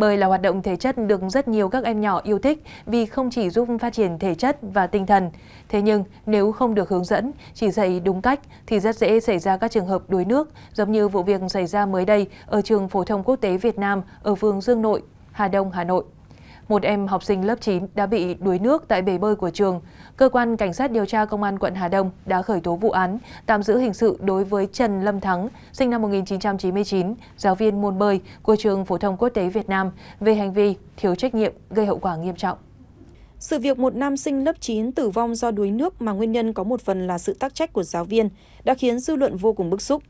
Bơi là hoạt động thể chất được rất nhiều các em nhỏ yêu thích vì không chỉ giúp phát triển thể chất và tinh thần. Thế nhưng, nếu không được hướng dẫn, chỉ dạy đúng cách thì rất dễ xảy ra các trường hợp đuối nước, giống như vụ việc xảy ra mới đây ở trường phổ thông quốc tế Việt Nam ở phường Dương Nội, Hà Đông, Hà Nội một em học sinh lớp 9 đã bị đuối nước tại bể bơi của trường. Cơ quan Cảnh sát điều tra Công an quận Hà Đông đã khởi tố vụ án, tạm giữ hình sự đối với Trần Lâm Thắng, sinh năm 1999, giáo viên môn bơi của trường Phổ thông Quốc tế Việt Nam về hành vi thiếu trách nhiệm gây hậu quả nghiêm trọng. Sự việc một nam sinh lớp 9 tử vong do đuối nước mà nguyên nhân có một phần là sự tắc trách của giáo viên đã khiến dư luận vô cùng bức xúc.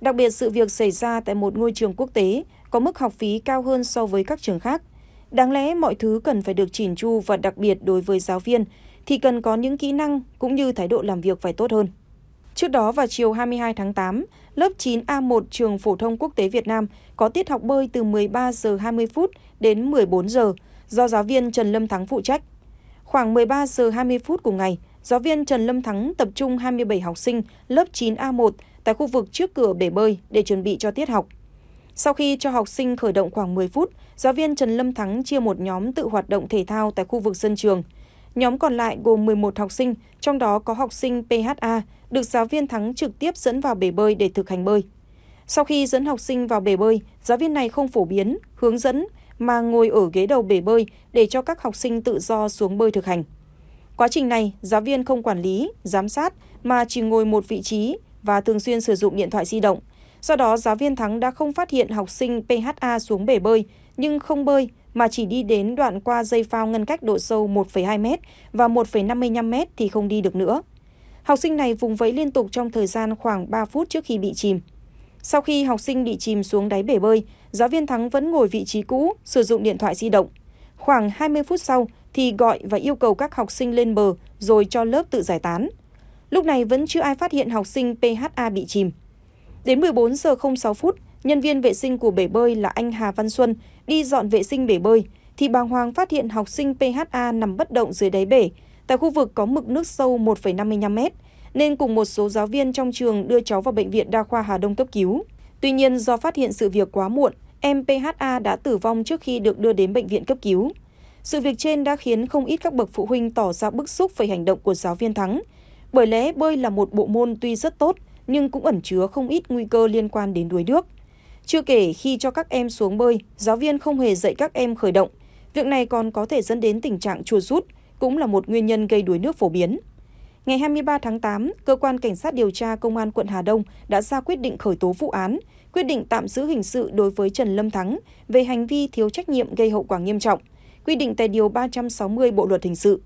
Đặc biệt sự việc xảy ra tại một ngôi trường quốc tế có mức học phí cao hơn so với các trường khác – Đáng lẽ mọi thứ cần phải được chỉn chu và đặc biệt đối với giáo viên thì cần có những kỹ năng cũng như thái độ làm việc phải tốt hơn. Trước đó vào chiều 22 tháng 8, lớp 9A1 trường phổ thông quốc tế Việt Nam có tiết học bơi từ 13 giờ 20 phút đến 14 giờ do giáo viên Trần Lâm Thắng phụ trách. Khoảng 13 giờ 20 phút cùng ngày, giáo viên Trần Lâm Thắng tập trung 27 học sinh lớp 9A1 tại khu vực trước cửa bể bơi để chuẩn bị cho tiết học. Sau khi cho học sinh khởi động khoảng 10 phút, giáo viên Trần Lâm Thắng chia một nhóm tự hoạt động thể thao tại khu vực sân trường. Nhóm còn lại gồm 11 học sinh, trong đó có học sinh PHA, được giáo viên Thắng trực tiếp dẫn vào bể bơi để thực hành bơi. Sau khi dẫn học sinh vào bể bơi, giáo viên này không phổ biến, hướng dẫn mà ngồi ở ghế đầu bể bơi để cho các học sinh tự do xuống bơi thực hành. Quá trình này, giáo viên không quản lý, giám sát mà chỉ ngồi một vị trí và thường xuyên sử dụng điện thoại di động – Do đó, giáo viên Thắng đã không phát hiện học sinh PHA xuống bể bơi, nhưng không bơi mà chỉ đi đến đoạn qua dây phao ngăn cách độ sâu 1,2m và 1,55m thì không đi được nữa. Học sinh này vùng vẫy liên tục trong thời gian khoảng 3 phút trước khi bị chìm. Sau khi học sinh bị chìm xuống đáy bể bơi, giáo viên Thắng vẫn ngồi vị trí cũ, sử dụng điện thoại di động. Khoảng 20 phút sau thì gọi và yêu cầu các học sinh lên bờ rồi cho lớp tự giải tán. Lúc này vẫn chưa ai phát hiện học sinh PHA bị chìm. Đến 14 giờ 06 phút, nhân viên vệ sinh của bể bơi là anh Hà Văn Xuân đi dọn vệ sinh bể bơi thì bàng Hoàng phát hiện học sinh PHA nằm bất động dưới đáy bể tại khu vực có mực nước sâu 1,55 mét nên cùng một số giáo viên trong trường đưa cháu vào bệnh viện đa khoa Hà Đông cấp cứu. Tuy nhiên do phát hiện sự việc quá muộn, em PHA đã tử vong trước khi được đưa đến bệnh viện cấp cứu. Sự việc trên đã khiến không ít các bậc phụ huynh tỏ ra bức xúc về hành động của giáo viên Thắng. Bởi lẽ bơi là một bộ môn tuy rất tốt nhưng cũng ẩn chứa không ít nguy cơ liên quan đến đuối nước. Chưa kể khi cho các em xuống bơi, giáo viên không hề dạy các em khởi động. Việc này còn có thể dẫn đến tình trạng chua rút, cũng là một nguyên nhân gây đuối nước phổ biến. Ngày 23 tháng 8, cơ quan cảnh sát điều tra công an quận Hà Đông đã ra quyết định khởi tố vụ án, quyết định tạm giữ hình sự đối với Trần Lâm Thắng về hành vi thiếu trách nhiệm gây hậu quả nghiêm trọng, quy định tại điều 360 Bộ luật hình sự.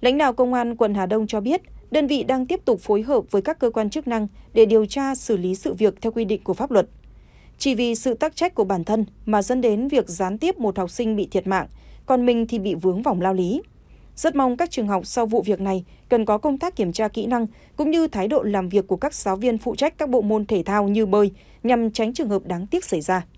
Lãnh đạo công an quận Hà Đông cho biết, đơn vị đang tiếp tục phối hợp với các cơ quan chức năng để điều tra xử lý sự việc theo quy định của pháp luật. Chỉ vì sự tắc trách của bản thân mà dẫn đến việc gián tiếp một học sinh bị thiệt mạng, còn mình thì bị vướng vòng lao lý. Rất mong các trường học sau vụ việc này cần có công tác kiểm tra kỹ năng cũng như thái độ làm việc của các giáo viên phụ trách các bộ môn thể thao như bơi nhằm tránh trường hợp đáng tiếc xảy ra.